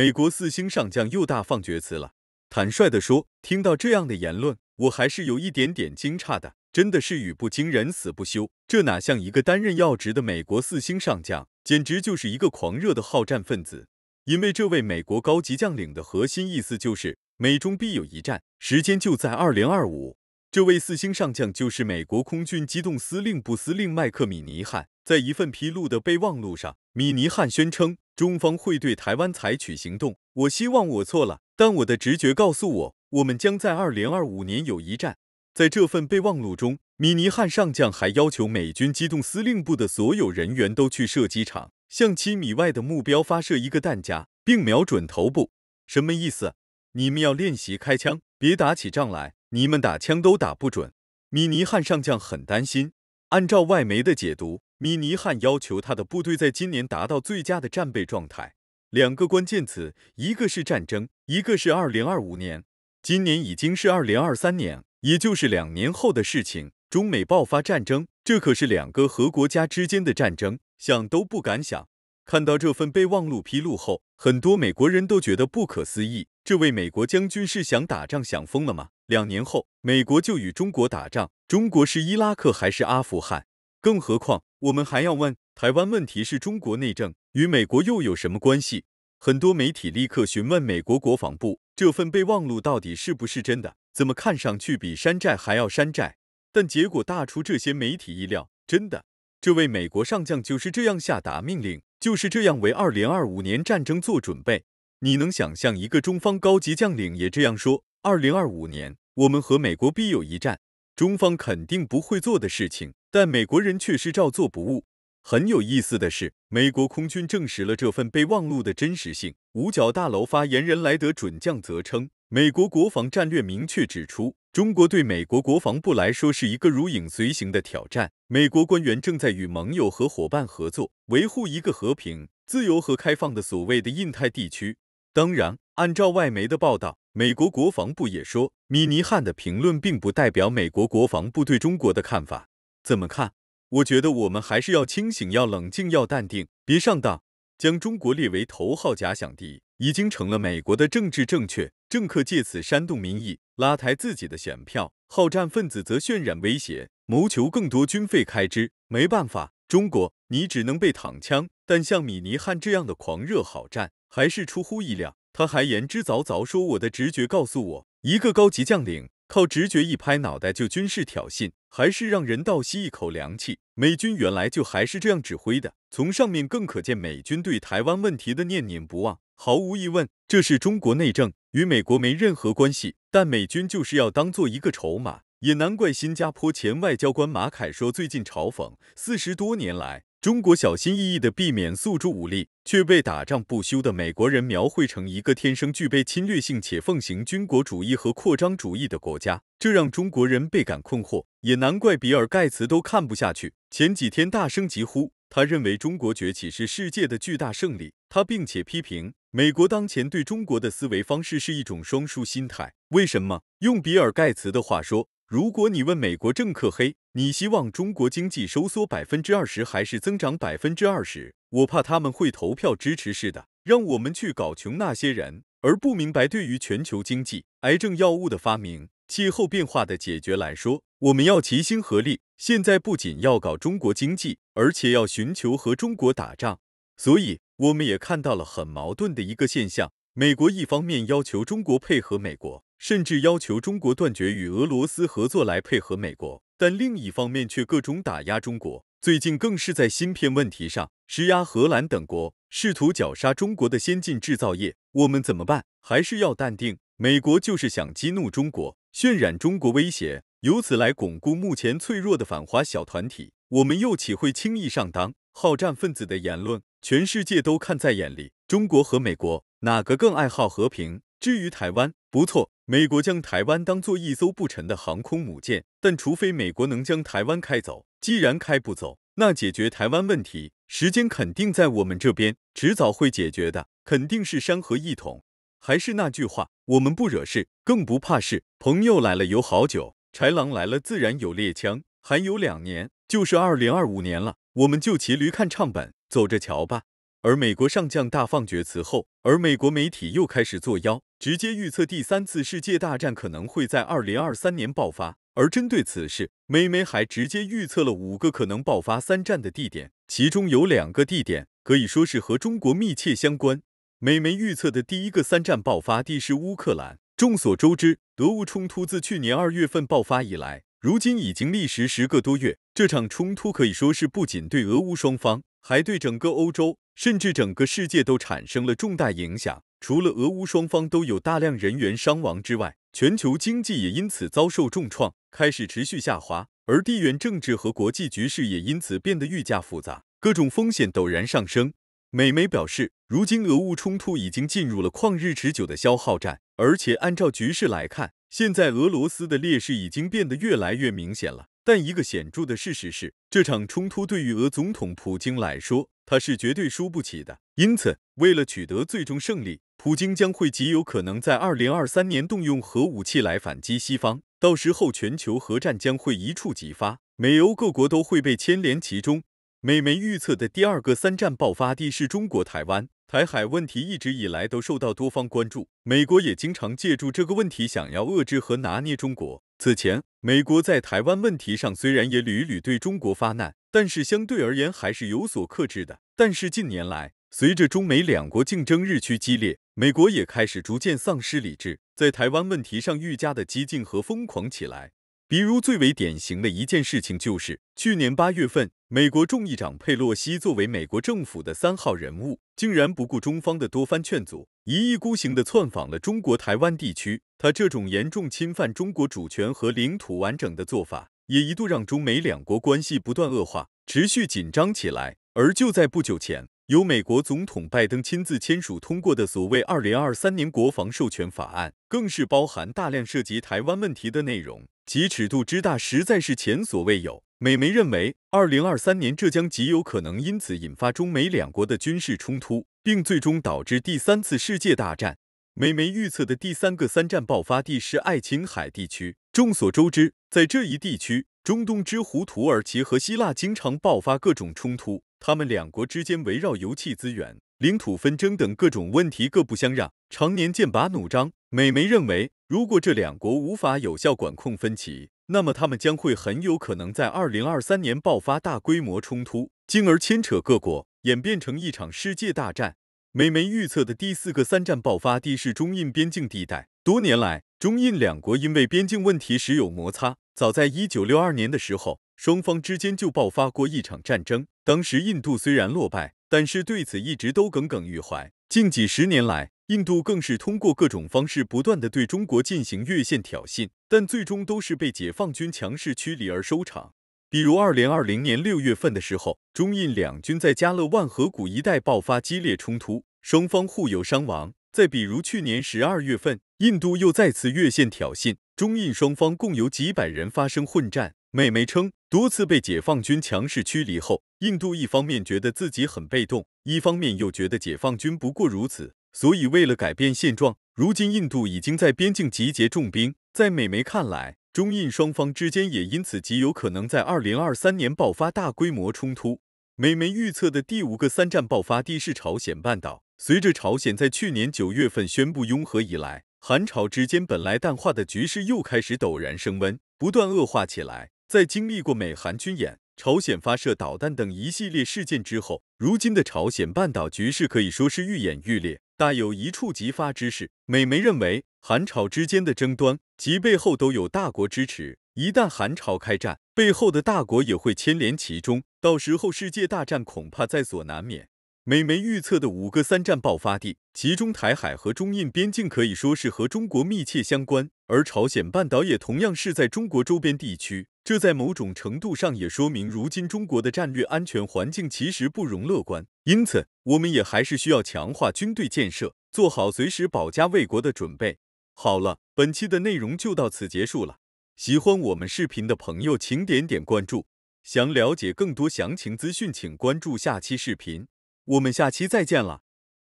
美国四星上将又大放厥词了。坦率地说，听到这样的言论，我还是有一点点惊诧的。真的是语不惊人死不休，这哪像一个担任要职的美国四星上将，简直就是一个狂热的好战分子。因为这位美国高级将领的核心意思就是美中必有一战，时间就在二零二五。这位四星上将就是美国空军机动司令部司令麦克米尼汉。在一份披露的备忘录上，米尼汉宣称。中方会对台湾采取行动。我希望我错了，但我的直觉告诉我，我们将在二零二五年有一战。在这份备忘录中，米尼汉上将还要求美军机动司令部的所有人员都去射击场，向七米外的目标发射一个弹夹，并瞄准头部。什么意思？你们要练习开枪，别打起仗来，你们打枪都打不准。米尼汉上将很担心。按照外媒的解读。米尼汉要求他的部队在今年达到最佳的战备状态。两个关键词，一个是战争，一个是二零二五年。今年已经是二零二三年，也就是两年后的事情。中美爆发战争，这可是两个核国家之间的战争，想都不敢想。看到这份备忘录披露后，很多美国人都觉得不可思议。这位美国将军是想打仗想疯了吗？两年后，美国就与中国打仗？中国是伊拉克还是阿富汗？更何况，我们还要问，台湾问题是中国内政，与美国又有什么关系？很多媒体立刻询问美国国防部，这份备忘录到底是不是真的？怎么看上去比山寨还要山寨？但结果大出这些媒体意料，真的，这位美国上将就是这样下达命令，就是这样为二零二五年战争做准备。你能想象一个中方高级将领也这样说？二零二五年，我们和美国必有一战，中方肯定不会做的事情。但美国人却是照做不误。很有意思的是，美国空军证实了这份备忘录的真实性。五角大楼发言人莱德准将则称，美国国防战略明确指出，中国对美国国防部来说是一个如影随形的挑战。美国官员正在与盟友和伙伴合作，维护一个和平、自由和开放的所谓的印太地区。当然，按照外媒的报道，美国国防部也说，米尼汉的评论并不代表美国国防部对中国的看法。怎么看？我觉得我们还是要清醒、要冷静、要淡定，别上当。将中国列为头号假想敌，已经成了美国的政治正确。政客借此煽动民意，拉抬自己的选票；好战分子则渲染威胁，谋求更多军费开支。没办法，中国你只能被躺枪。但像米尼汉这样的狂热好战，还是出乎意料。他还言之凿凿说：“我的直觉告诉我，一个高级将领。”靠直觉一拍脑袋就军事挑衅，还是让人倒吸一口凉气。美军原来就还是这样指挥的，从上面更可见美军对台湾问题的念念不忘。毫无疑问，这是中国内政，与美国没任何关系。但美军就是要当做一个筹码，也难怪新加坡前外交官马凯说，最近嘲讽四十多年来。中国小心翼翼的避免诉诸武力，却被打仗不休的美国人描绘成一个天生具备侵略性且奉行军国主义和扩张主义的国家，这让中国人倍感困惑。也难怪比尔盖茨都看不下去，前几天大声疾呼，他认为中国崛起是世界的巨大胜利。他并且批评美国当前对中国的思维方式是一种双输心态。为什么？用比尔盖茨的话说，如果你问美国政客黑。你希望中国经济收缩百分之二十还是增长百分之二十？我怕他们会投票支持似的，让我们去搞穷那些人。而不明白，对于全球经济、癌症药物的发明、气候变化的解决来说，我们要齐心合力。现在不仅要搞中国经济，而且要寻求和中国打仗。所以，我们也看到了很矛盾的一个现象：美国一方面要求中国配合美国，甚至要求中国断绝与俄罗斯合作来配合美国。但另一方面却各种打压中国，最近更是在芯片问题上施压荷兰等国，试图绞杀中国的先进制造业。我们怎么办？还是要淡定。美国就是想激怒中国，渲染中国威胁，由此来巩固目前脆弱的反华小团体。我们又岂会轻易上当？好战分子的言论，全世界都看在眼里。中国和美国哪个更爱好和平？至于台湾。不错，美国将台湾当做一艘不沉的航空母舰，但除非美国能将台湾开走，既然开不走，那解决台湾问题时间肯定在我们这边，迟早会解决的，肯定是山河一统。还是那句话，我们不惹事，更不怕事。朋友来了有好酒，豺狼来了自然有猎枪。还有两年，就是二零二五年了，我们就骑驴看唱本，走着瞧吧。而美国上将大放厥词后，而美国媒体又开始作妖。直接预测第三次世界大战可能会在二零二三年爆发，而针对此事，美媒还直接预测了五个可能爆发三战的地点，其中有两个地点可以说是和中国密切相关。美媒预测的第一个三战爆发地是乌克兰。众所周知，俄乌冲突自去年二月份爆发以来，如今已经历时十个多月。这场冲突可以说是不仅对俄乌双方，还对整个欧洲，甚至整个世界都产生了重大影响。除了俄乌双方都有大量人员伤亡之外，全球经济也因此遭受重创，开始持续下滑，而地缘政治和国际局势也因此变得愈加复杂，各种风险陡然上升。美媒表示，如今俄乌冲突已经进入了旷日持久的消耗战，而且按照局势来看，现在俄罗斯的劣势已经变得越来越明显了。但一个显著的事实是，这场冲突对于俄总统普京来说，他是绝对输不起的，因此为了取得最终胜利。普京将会极有可能在二零二三年动用核武器来反击西方，到时候全球核战将会一触即发，美欧各国都会被牵连其中。美媒预测的第二个三战爆发地是中国台湾，台海问题一直以来都受到多方关注，美国也经常借助这个问题想要遏制和拿捏中国。此前，美国在台湾问题上虽然也屡屡对中国发难，但是相对而言还是有所克制的。但是近年来，随着中美两国竞争日趋激烈，美国也开始逐渐丧失理智，在台湾问题上愈加的激进和疯狂起来。比如，最为典型的一件事情就是，去年八月份，美国众议长佩洛西作为美国政府的三号人物，竟然不顾中方的多番劝阻，一意孤行地窜访了中国台湾地区。他这种严重侵犯中国主权和领土完整的做法，也一度让中美两国关系不断恶化，持续紧张起来。而就在不久前，由美国总统拜登亲自签署通过的所谓《二零二三年国防授权法案》，更是包含大量涉及台湾问题的内容，其尺度之大，实在是前所未有。美媒认为，二零二三年这将极有可能因此引发中美两国的军事冲突，并最终导致第三次世界大战。美媒预测的第三个三战爆发地是爱琴海地区。众所周知，在这一地区，中东之湖土耳其和希腊经常爆发各种冲突。他们两国之间围绕油气资源、领土纷争等各种问题各不相让，常年剑拔弩张。美媒认为，如果这两国无法有效管控分歧，那么他们将会很有可能在2023年爆发大规模冲突，进而牵扯各国，演变成一场世界大战。美媒预测的第四个三战爆发地是中印边境地带。多年来，中印两国因为边境问题时有摩擦。早在1962年的时候。双方之间就爆发过一场战争，当时印度虽然落败，但是对此一直都耿耿于怀。近几十年来，印度更是通过各种方式不断的对中国进行越线挑衅，但最终都是被解放军强势驱离而收场。比如二零二零年六月份的时候，中印两军在加勒万河谷一带爆发激烈冲突，双方互有伤亡。再比如去年十二月份，印度又再次越线挑衅，中印双方共有几百人发生混战。美媒称。多次被解放军强势驱离后，印度一方面觉得自己很被动，一方面又觉得解放军不过如此，所以为了改变现状，如今印度已经在边境集结重兵。在美媒看来，中印双方之间也因此极有可能在2023年爆发大规模冲突。美媒预测的第五个三战爆发地是朝鲜半岛。随着朝鲜在去年九月份宣布拥核以来，韩朝之间本来淡化的局势又开始陡然升温，不断恶化起来。在经历过美韩军演、朝鲜发射导弹等一系列事件之后，如今的朝鲜半岛局势可以说是愈演愈烈，大有一触即发之势。美媒认为，韩朝之间的争端及背后都有大国支持，一旦韩朝开战，背后的大国也会牵连其中，到时候世界大战恐怕在所难免。美媒预测的五个三战爆发地，其中台海和中印边境可以说是和中国密切相关，而朝鲜半岛也同样是在中国周边地区。这在某种程度上也说明，如今中国的战略安全环境其实不容乐观。因此，我们也还是需要强化军队建设，做好随时保家卫国的准备。好了，本期的内容就到此结束了。喜欢我们视频的朋友，请点点关注。想了解更多详情资讯，请关注下期视频。我们下期再见了。